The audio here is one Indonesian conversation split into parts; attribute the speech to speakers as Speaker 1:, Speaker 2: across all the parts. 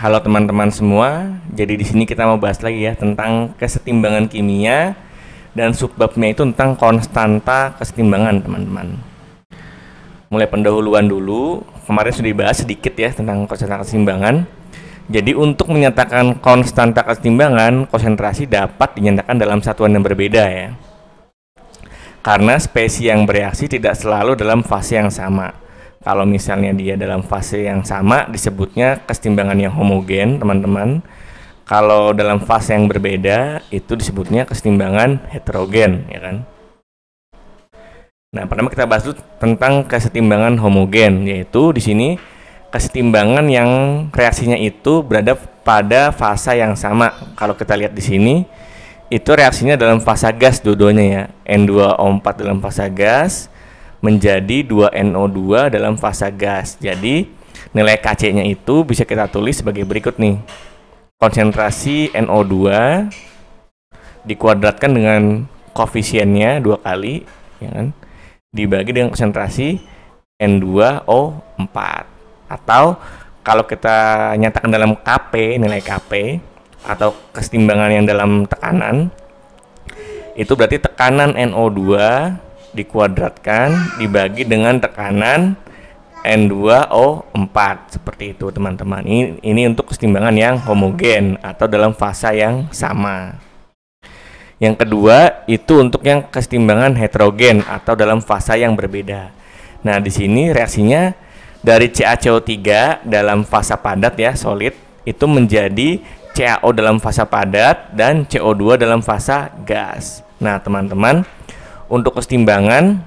Speaker 1: Halo teman-teman semua. Jadi di sini kita mau bahas lagi ya tentang kesetimbangan kimia dan subbabnya itu tentang konstanta kesetimbangan, teman-teman. Mulai pendahuluan dulu. Kemarin sudah dibahas sedikit ya tentang konstanta kesetimbangan. Jadi untuk menyatakan konstanta kesetimbangan, konsentrasi dapat dinyatakan dalam satuan yang berbeda ya. Karena spesies yang bereaksi tidak selalu dalam fase yang sama kalau misalnya dia dalam fase yang sama disebutnya kesetimbangan yang homogen, teman-teman. Kalau dalam fase yang berbeda itu disebutnya kesetimbangan heterogen, ya kan? Nah, pertama kita bahas dulu tentang kesetimbangan homogen, yaitu di sini kesetimbangan yang reaksinya itu berada pada fase yang sama. Kalau kita lihat di sini, itu reaksinya dalam fase gas ya. dua ya. N2O4 dalam fase gas, menjadi 2NO2 dalam fase gas. Jadi nilai KC-nya itu bisa kita tulis sebagai berikut nih. Konsentrasi NO2 dikuadratkan dengan koefisiennya dua kali, ya kan? Dibagi dengan konsentrasi N2O4 atau kalau kita nyatakan dalam KP nilai KP atau kesetimbangan yang dalam tekanan itu berarti tekanan NO2 dikuadratkan dibagi dengan tekanan N2O4 seperti itu teman-teman. Ini ini untuk kesetimbangan yang homogen atau dalam fase yang sama. Yang kedua itu untuk yang kesetimbangan heterogen atau dalam fase yang berbeda. Nah, di sini reaksinya dari CaCO3 dalam fase padat ya solid itu menjadi CaO dalam fase padat dan CO2 dalam fase gas. Nah, teman-teman, untuk kesetimbangan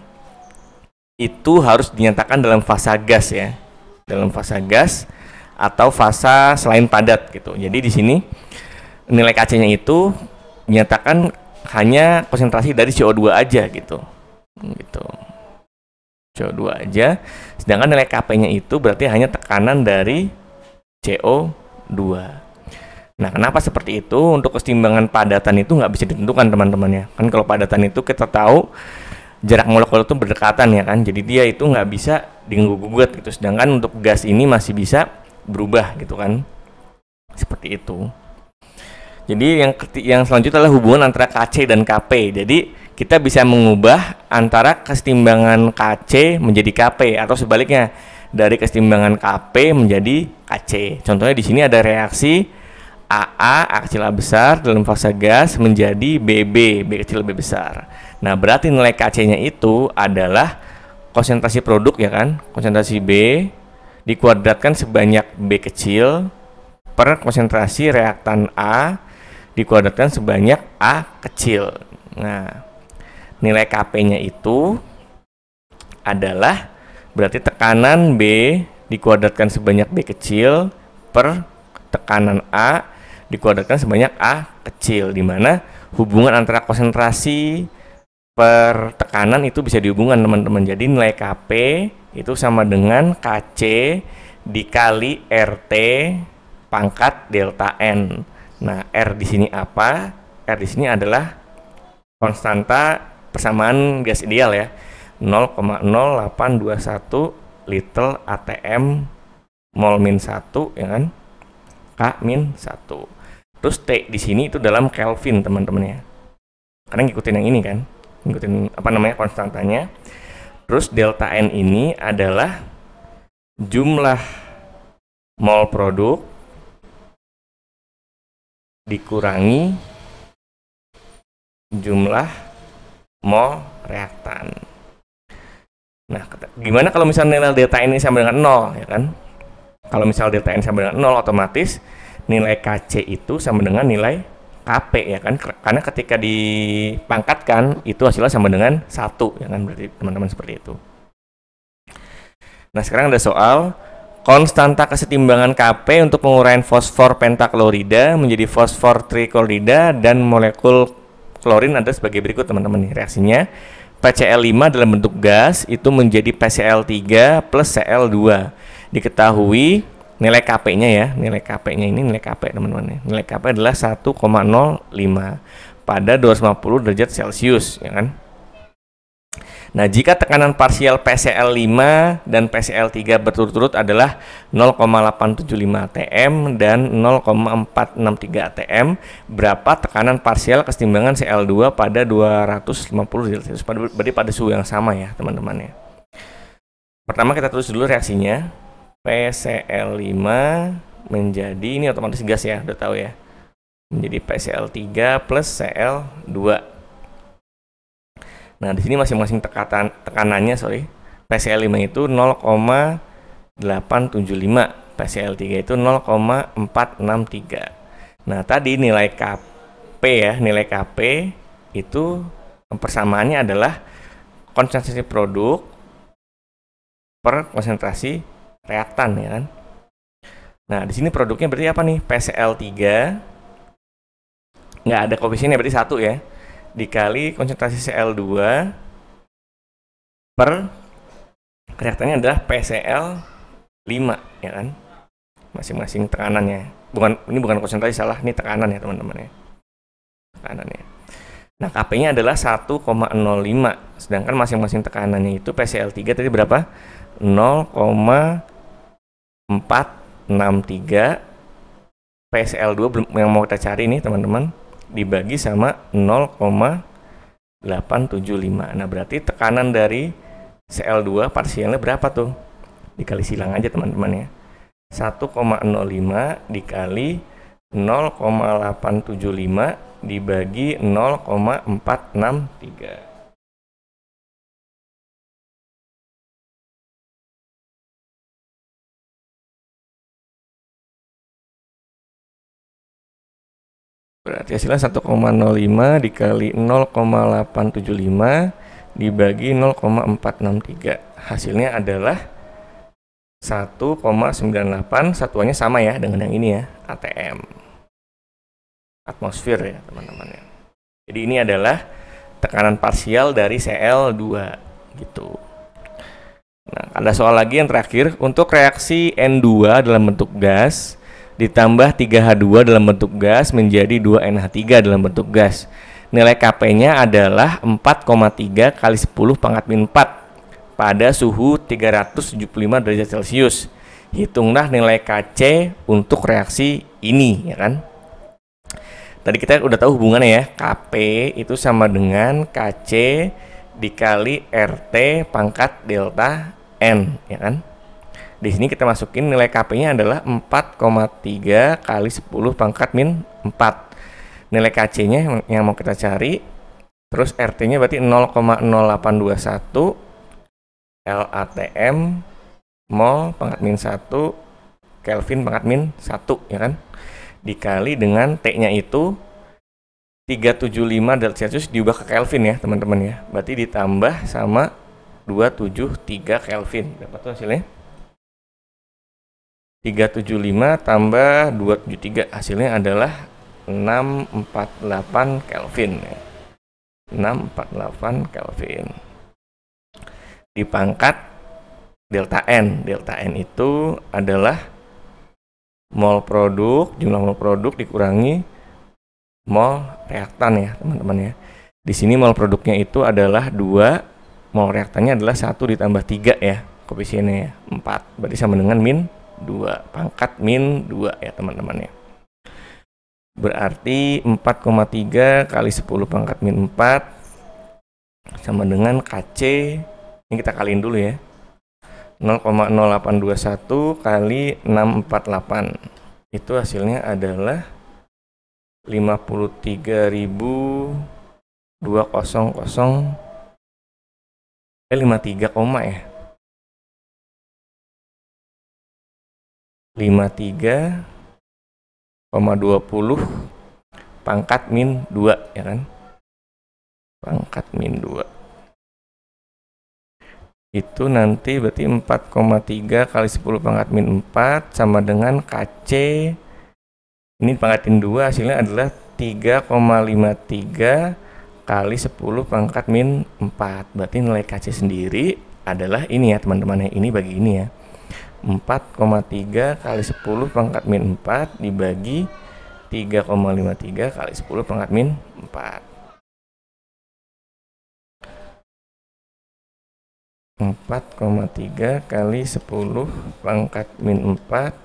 Speaker 1: itu harus dinyatakan dalam fasa gas ya dalam fasa gas atau fasa selain padat gitu jadi di sini nilai KC-nya itu dinyatakan hanya konsentrasi dari CO2 aja gitu gitu CO2 aja sedangkan nilai KP-nya itu berarti hanya tekanan dari CO2 Nah, kenapa seperti itu? Untuk keseimbangan padatan itu nggak bisa ditentukan teman-teman ya. Kan kalau padatan itu kita tahu jarak molekul itu berdekatan ya kan. Jadi dia itu nggak bisa digugat gitu. Sedangkan untuk gas ini masih bisa berubah gitu kan. Seperti itu. Jadi yang yang selanjutnya adalah hubungan antara KC dan KP. Jadi kita bisa mengubah antara kesetimbangan KC menjadi KP atau sebaliknya dari kesetimbangan KP menjadi KC. Contohnya di sini ada reaksi AA A kecil A besar dalam fase gas menjadi BB B kecil B besar. Nah, berarti nilai KC-nya itu adalah konsentrasi produk ya kan? Konsentrasi B dikuadratkan sebanyak B kecil per konsentrasi reaktan A dikuadratkan sebanyak A kecil. Nah, nilai KP-nya itu adalah berarti tekanan B dikuadratkan sebanyak B kecil per tekanan A dikuadratkan sebanyak A kecil di mana hubungan antara konsentrasi per tekanan itu bisa dihubungkan teman-teman. Jadi nilai KP itu sama dengan KC dikali RT pangkat delta N. Nah, R di sini apa? R di sini adalah konstanta persamaan gas ideal ya. 0,0821 little ATM mol min 1 ya kan A min 1. Terus T di sini itu dalam Kelvin teman-teman ya. Karena ngikutin yang ini kan, ngikutin apa namanya konstantanya. Terus delta N ini adalah jumlah mol produk dikurangi jumlah mol reaktan. Nah, gimana kalau misalnya nilai delta N ini sama dengan 0 ya kan? Kalau misal delta n sama dengan 0 otomatis nilai KC itu sama dengan nilai KP ya kan karena ketika dipangkatkan itu hasilnya sama dengan satu ya kan berarti teman-teman seperti itu. Nah, sekarang ada soal konstanta kesetimbangan Kp untuk penguraian fosfor pentaklorida menjadi fosfor triklorida dan molekul klorin ada sebagai berikut teman-teman nih reaksinya. PCl5 dalam bentuk gas itu menjadi PCl3 plus Cl2 diketahui nilai KP-nya ya, nilai KP-nya ini nilai KP teman-teman. ya Nilai KP adalah 1,05 pada 250 derajat Celcius, ya kan? Nah, jika tekanan parsial PCL5 dan PCL3 berturut-turut adalah 0,875 atm dan 0,463 atm, berapa tekanan parsial kesetimbangan CL2 pada 250 derajat Celcius? Berarti pada suhu yang sama ya, teman-teman ya. Pertama kita tulis dulu reaksinya PCL5 menjadi ini otomatis gas ya, udah tahu ya. Menjadi PCL3 plus CL2. Nah, di sini masing-masing tekanan tekanannya sorry. PCL5 itu 0,875, PCL3 itu 0,463. Nah, tadi nilai KP ya, nilai KP itu persamaannya adalah konsentrasi produk per konsentrasi reaktan ya kan. Nah, di sini produknya berarti apa nih? PCl3 nggak ada koefisiennya berarti satu ya dikali konsentrasi Cl2 per reaktannya adalah PCl 5 ya kan masing-masing tekanannya bukan ini bukan konsentrasi salah ini tekanan ya teman-teman ya tekanannya nah KP-nya adalah 1,05 sedangkan masing-masing tekanannya itu PCl3 tadi berapa 0,05 4, 6, 3 PSL2 belum yang mau kita cari nih teman-teman dibagi sama 0,875 nah berarti tekanan dari CL2 parsialnya berapa tuh dikali silang aja teman-teman ya 1,05 dikali 0,875 dibagi 0,463 Berarti hasilnya 1,05 dikali 0,875 dibagi 0,463. Hasilnya adalah 1,98 satuannya sama ya dengan yang ini ya ATM atmosfer ya teman-teman ya jadi ini adalah tekanan parsial dari Cl2 gitu nah ada soal lagi yang terakhir untuk reaksi N2 dalam bentuk gas ditambah 3H2 dalam bentuk gas menjadi 2NH3 dalam bentuk gas. Nilai Kp-nya adalah 4,3 kali 10 pangkat min 4 pada suhu 375 derajat Celcius. Hitunglah nilai Kc untuk reaksi ini, ya kan? Tadi kita udah tahu hubungannya ya. Kp itu sama dengan Kc dikali RT pangkat delta N, ya kan? Di sini kita masukin nilai KP-nya adalah 4,3 kali 10 pangkat min 4. Nilai KC-nya yang mau kita cari. Terus RT-nya berarti 0,0821 LATM mol pangkat min 1 Kelvin pangkat min 1 ya kan. Dikali dengan T-nya itu 375 derajat Celcius diubah ke Kelvin ya teman-teman ya. Berarti ditambah sama 273 Kelvin. Dapat tuh hasilnya? 375 tambah 273 hasilnya adalah 648 Kelvin 648 ya. Kelvin dipangkat delta N delta N itu adalah mol produk jumlah mol produk dikurangi mol reaktan ya teman-teman ya di sini mol produknya itu adalah dua mol reaktannya adalah satu ditambah tiga ya koefisiennya ya 4 berarti sama dengan min 2. Pangkat min 2 ya teman-teman ya. Berarti 4,3 kali 10 pangkat min 4 sama dengan KC. Ini kita kaliin dulu ya. 0,0821 kali 648. Itu hasilnya adalah 53.200 eh 53, ya 53,20 pangkat min 2 ya kan pangkat min 2 itu nanti berarti 4,3 kali 10 pangkat min 4 sama dengan KC ini pangkatin 2 hasilnya adalah 3,53 kali 10 pangkat min 4 berarti nilai KC sendiri adalah ini ya teman-teman ini bagi ini ya 4,3 kali 10 pangkat min 4 dibagi 3,53 kali 10 pangkat min 4. 4,3 kali 10 pangkat min 4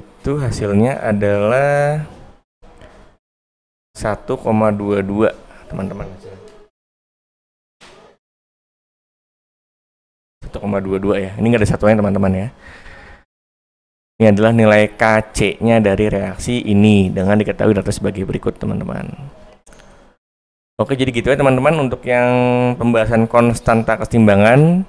Speaker 1: itu hasilnya adalah 1,22 teman-teman 1,22 ya. Ini nggak ada satuannya teman-teman ya. Ini adalah nilai KC-nya dari reaksi ini dengan diketahui data sebagai berikut teman-teman. Oke, jadi gitu ya teman-teman untuk yang pembahasan konstanta kesetimbangan.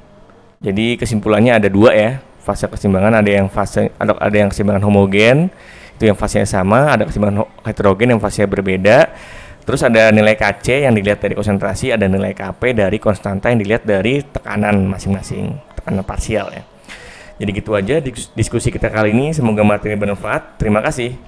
Speaker 1: Jadi kesimpulannya ada dua ya. Fase kesetimbangan ada yang fase ada, ada yang kesetimbangan homogen, itu yang fasenya sama, ada kesetimbangan heterogen yang fasenya berbeda. Terus ada nilai KC yang dilihat dari konsentrasi, ada nilai KP dari konstanta yang dilihat dari tekanan masing-masing, tekanan parsial ya. Jadi gitu aja diskusi kita kali ini, semoga materi bermanfaat. Terima kasih.